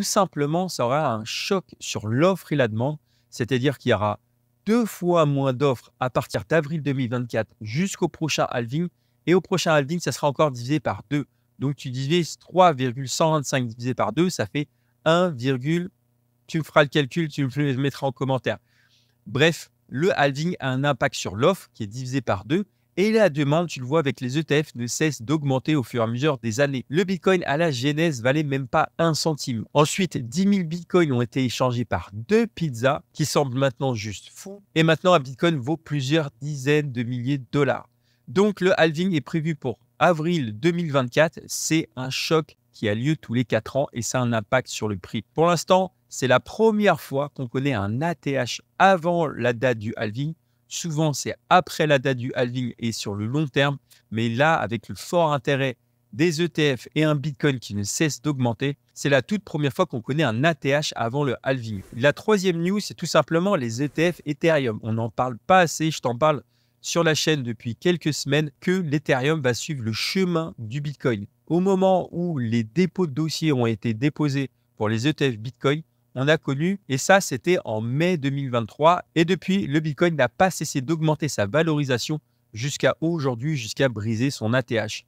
tout simplement, ça aura un choc sur l'offre et la demande, c'est-à-dire qu'il y aura deux fois moins d'offres à partir d'avril 2024 jusqu'au prochain halving. Et au prochain halving, ça sera encore divisé par deux Donc tu divises 3,125 divisé par deux ça fait 1, tu me feras le calcul, tu me le mettras en commentaire. Bref, le halving a un impact sur l'offre qui est divisé par deux et la demande, tu le vois avec les ETF, ne cesse d'augmenter au fur et à mesure des années. Le Bitcoin à la genèse valait même pas un centime. Ensuite, 10 000 Bitcoins ont été échangés par deux pizzas, qui semblent maintenant juste fou. Et maintenant, un Bitcoin vaut plusieurs dizaines de milliers de dollars. Donc le halving est prévu pour avril 2024. C'est un choc qui a lieu tous les 4 ans et ça a un impact sur le prix. Pour l'instant, c'est la première fois qu'on connaît un ATH avant la date du halving. Souvent, c'est après la date du halving et sur le long terme. Mais là, avec le fort intérêt des ETF et un Bitcoin qui ne cesse d'augmenter, c'est la toute première fois qu'on connaît un ATH avant le halving. La troisième news, c'est tout simplement les ETF Ethereum. On n'en parle pas assez, je t'en parle sur la chaîne depuis quelques semaines que l'Ethereum va suivre le chemin du Bitcoin. Au moment où les dépôts de dossiers ont été déposés pour les ETF Bitcoin, on a connu, et ça c'était en mai 2023, et depuis, le Bitcoin n'a pas cessé d'augmenter sa valorisation jusqu'à aujourd'hui, jusqu'à briser son ATH.